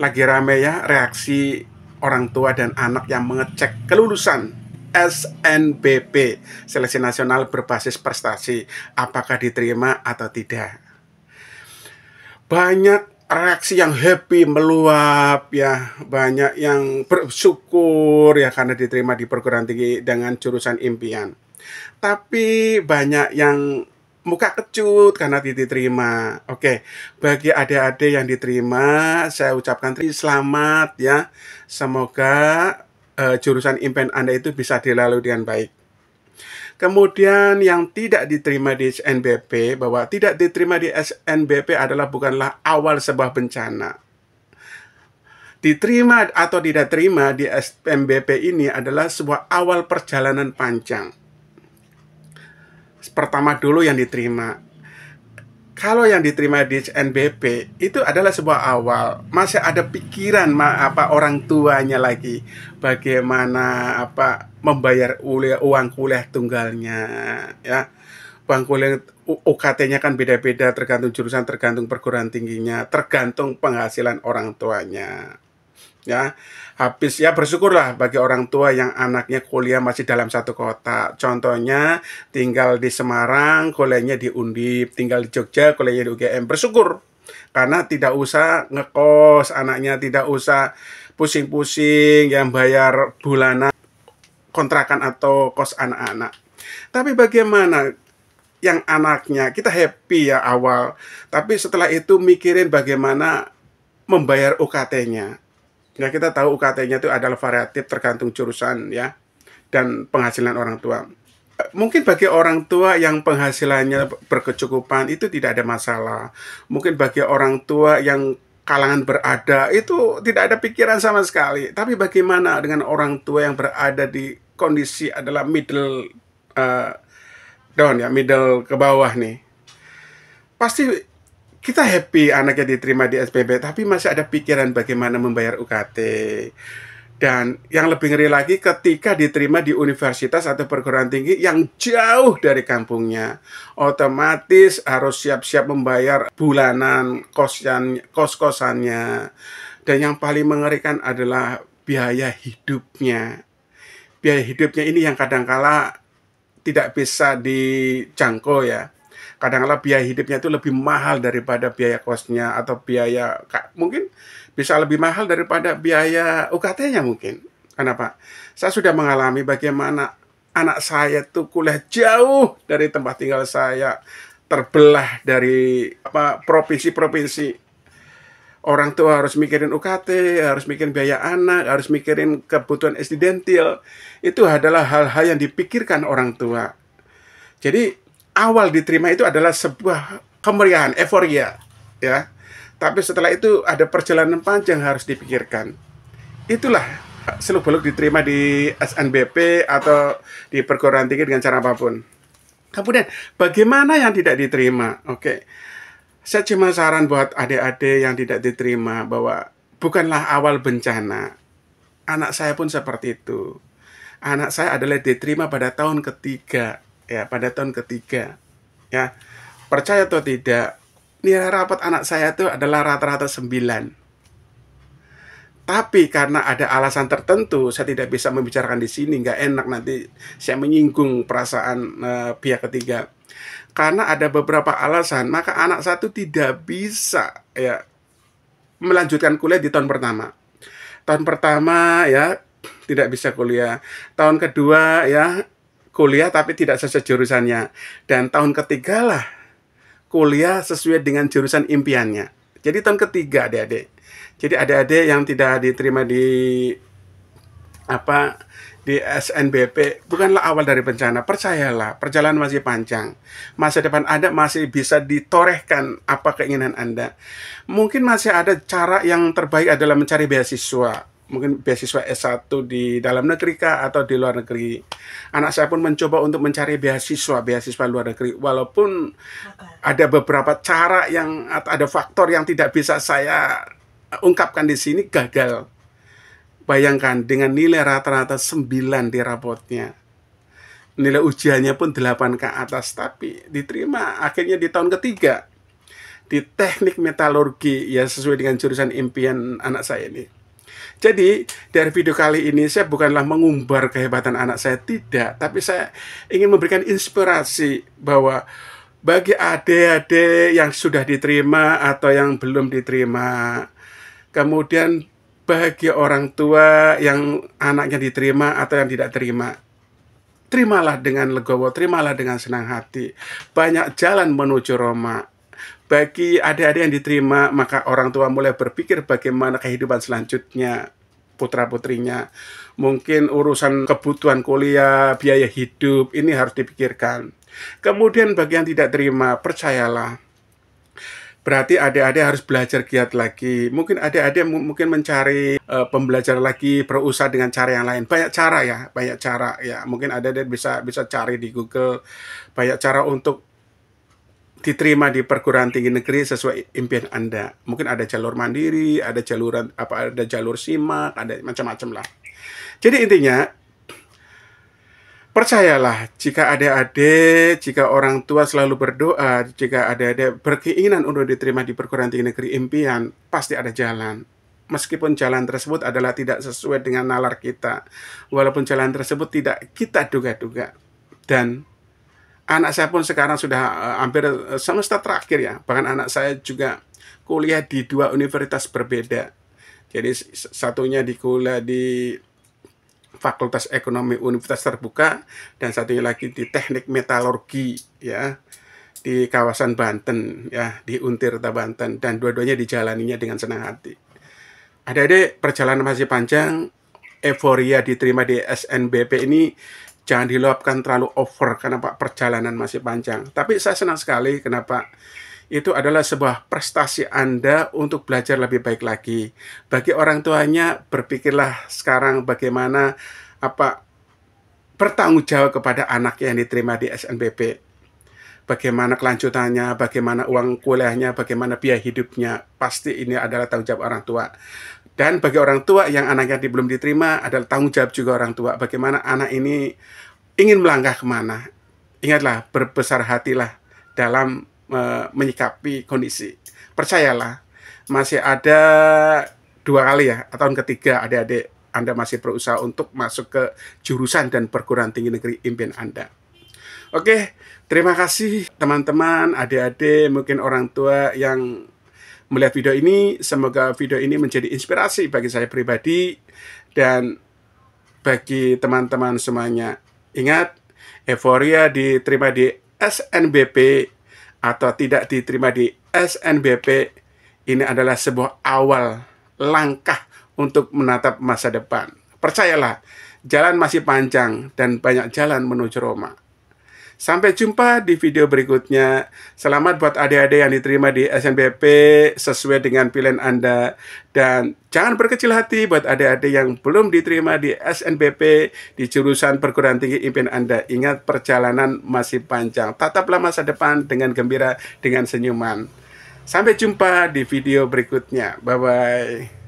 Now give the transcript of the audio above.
lagi rame ya reaksi orang tua dan anak yang mengecek kelulusan SNBP, Seleksi Nasional Berbasis Prestasi, apakah diterima atau tidak. Banyak reaksi yang happy meluap ya banyak yang bersyukur ya karena diterima di perguruan tinggi dengan jurusan impian tapi banyak yang muka kecut karena diterima. Oke, bagi adik-adik yang diterima, saya ucapkan terima selamat ya. Semoga uh, jurusan impen Anda itu bisa dilalui dengan baik. Kemudian yang tidak diterima di SNBP, bahwa tidak diterima di SNBP adalah bukanlah awal sebuah bencana. Diterima atau tidak terima di SNBP ini adalah sebuah awal perjalanan panjang pertama dulu yang diterima. Kalau yang diterima di NBP itu adalah sebuah awal, masih ada pikiran ma apa orang tuanya lagi bagaimana apa membayar uli, uang kuliah tunggalnya ya. Uang kuliah UKT-nya kan beda-beda tergantung jurusan, tergantung perguruan tingginya, tergantung penghasilan orang tuanya ya habis ya bersyukurlah bagi orang tua yang anaknya kuliah masih dalam satu kota contohnya tinggal di Semarang kuliahnya di Undip tinggal di Jogja kuliahnya di UGM bersyukur karena tidak usah ngekos anaknya tidak usah pusing-pusing yang bayar bulanan kontrakan atau kos anak-anak tapi bagaimana yang anaknya kita happy ya awal tapi setelah itu mikirin bagaimana membayar UKT-nya Ya kita tahu UKT-nya itu adalah variatif tergantung jurusan ya dan penghasilan orang tua. Mungkin bagi orang tua yang penghasilannya berkecukupan itu tidak ada masalah. Mungkin bagi orang tua yang kalangan berada itu tidak ada pikiran sama sekali. Tapi bagaimana dengan orang tua yang berada di kondisi adalah middle uh, eh, down ya, middle ke bawah nih. Pasti kita happy anaknya diterima di SPB, tapi masih ada pikiran bagaimana membayar UKT. Dan yang lebih ngeri lagi ketika diterima di universitas atau perguruan tinggi yang jauh dari kampungnya. Otomatis harus siap-siap membayar bulanan kos-kosannya. Dan yang paling mengerikan adalah biaya hidupnya. Biaya hidupnya ini yang kadang-kala tidak bisa dijangkau ya kadang-kala biaya hidupnya itu lebih mahal daripada biaya kosnya atau biaya mungkin bisa lebih mahal daripada biaya UKT-nya mungkin. Kenapa? Saya sudah mengalami bagaimana anak saya tuh kuliah jauh dari tempat tinggal saya, terbelah dari apa provinsi-provinsi orang tua harus mikirin UKT, harus mikirin biaya anak, harus mikirin kebutuhan estudiantil. Itu adalah hal-hal yang dipikirkan orang tua. Jadi awal diterima itu adalah sebuah kemeriahan, euforia, ya. Tapi setelah itu ada perjalanan panjang harus dipikirkan. Itulah eh, seluk-beluk diterima di SNBP atau di perguruan tinggi dengan cara apapun. Kemudian bagaimana yang tidak diterima? Oke. Okay. Saya cuma saran buat adik-adik yang tidak diterima bahwa bukanlah awal bencana. Anak saya pun seperti itu. Anak saya adalah diterima pada tahun ketiga ya pada tahun ketiga ya percaya atau tidak nilai rapat anak saya itu adalah rata-rata 9 tapi karena ada alasan tertentu saya tidak bisa membicarakan di sini nggak enak nanti saya menyinggung perasaan uh, pihak ketiga karena ada beberapa alasan maka anak satu tidak bisa ya melanjutkan kuliah di tahun pertama tahun pertama ya tidak bisa kuliah tahun kedua ya kuliah tapi tidak sesuai jurusannya. Dan tahun ketiga lah kuliah sesuai dengan jurusan impiannya. Jadi tahun ketiga adik-adik. Jadi adik-adik yang tidak diterima di apa di SNBP bukanlah awal dari bencana. Percayalah, perjalanan masih panjang. Masa depan Anda masih bisa ditorehkan apa keinginan Anda. Mungkin masih ada cara yang terbaik adalah mencari beasiswa mungkin beasiswa S1 di dalam negeri kah atau di luar negeri. Anak saya pun mencoba untuk mencari beasiswa, beasiswa luar negeri walaupun ada beberapa cara yang atau ada faktor yang tidak bisa saya ungkapkan di sini gagal. Bayangkan dengan nilai rata-rata 9 di rapotnya. Nilai ujiannya pun 8 ke atas tapi diterima akhirnya di tahun ketiga di teknik metalurgi ya sesuai dengan jurusan impian anak saya ini jadi dari video kali ini saya bukanlah mengumbar kehebatan anak saya tidak, tapi saya ingin memberikan inspirasi bahwa bagi adik-adik yang sudah diterima atau yang belum diterima, kemudian bagi orang tua yang anaknya diterima atau yang tidak terima, terimalah dengan legowo, terimalah dengan senang hati. Banyak jalan menuju Roma. Bagi adik-adik yang diterima, maka orang tua mulai berpikir bagaimana kehidupan selanjutnya putra-putrinya. Mungkin urusan kebutuhan kuliah, biaya hidup, ini harus dipikirkan. Kemudian bagi yang tidak terima, percayalah. Berarti adik-adik harus belajar giat lagi. Mungkin adik-adik mungkin mencari e, pembelajar lagi, berusaha dengan cara yang lain. Banyak cara ya, banyak cara ya. Mungkin adik-adik bisa bisa cari di Google banyak cara untuk diterima di perguruan tinggi negeri sesuai impian Anda. Mungkin ada jalur mandiri, ada jaluran apa ada jalur simak, ada macam-macam lah. Jadi intinya percayalah jika ada adik jika orang tua selalu berdoa, jika ada-ada berkeinginan untuk diterima di perguruan tinggi negeri impian, pasti ada jalan. Meskipun jalan tersebut adalah tidak sesuai dengan nalar kita, walaupun jalan tersebut tidak kita duga-duga. Dan anak saya pun sekarang sudah eh, hampir eh, semester terakhir ya. Bahkan anak saya juga kuliah di dua universitas berbeda. Jadi satunya di kuliah di Fakultas Ekonomi Universitas Terbuka dan satunya lagi di Teknik Metalurgi ya di kawasan Banten ya di Untirta Banten dan dua-duanya dijalaninya dengan senang hati. Ada ada perjalanan masih panjang, euforia diterima di SNBP ini jangan diluapkan terlalu over karena Pak perjalanan masih panjang. Tapi saya senang sekali kenapa itu adalah sebuah prestasi Anda untuk belajar lebih baik lagi. Bagi orang tuanya, berpikirlah sekarang bagaimana apa bertanggung jawab kepada anak yang diterima di SNBP. Bagaimana kelanjutannya, bagaimana uang kuliahnya, bagaimana biaya hidupnya. Pasti ini adalah tanggung jawab orang tua. Dan bagi orang tua yang anaknya belum diterima adalah tanggung jawab juga orang tua. Bagaimana anak ini ingin melangkah kemana. Ingatlah, berbesar hatilah dalam e, menyikapi kondisi. Percayalah, masih ada dua kali ya, tahun ketiga adik-adik Anda masih berusaha untuk masuk ke jurusan dan perguruan tinggi negeri impian Anda. Oke, terima kasih teman-teman, adik-adik, mungkin orang tua yang melihat video ini. Semoga video ini menjadi inspirasi bagi saya pribadi dan bagi teman-teman semuanya. Ingat, euforia diterima di SNBP atau tidak diterima di SNBP ini adalah sebuah awal langkah untuk menatap masa depan. Percayalah, jalan masih panjang dan banyak jalan menuju Roma. Sampai jumpa di video berikutnya. Selamat buat adik-adik yang diterima di SNBP sesuai dengan pilihan Anda. Dan jangan berkecil hati buat adik-adik yang belum diterima di SNBP di jurusan perguruan tinggi impian Anda. Ingat perjalanan masih panjang. Tataplah masa depan dengan gembira, dengan senyuman. Sampai jumpa di video berikutnya. Bye-bye.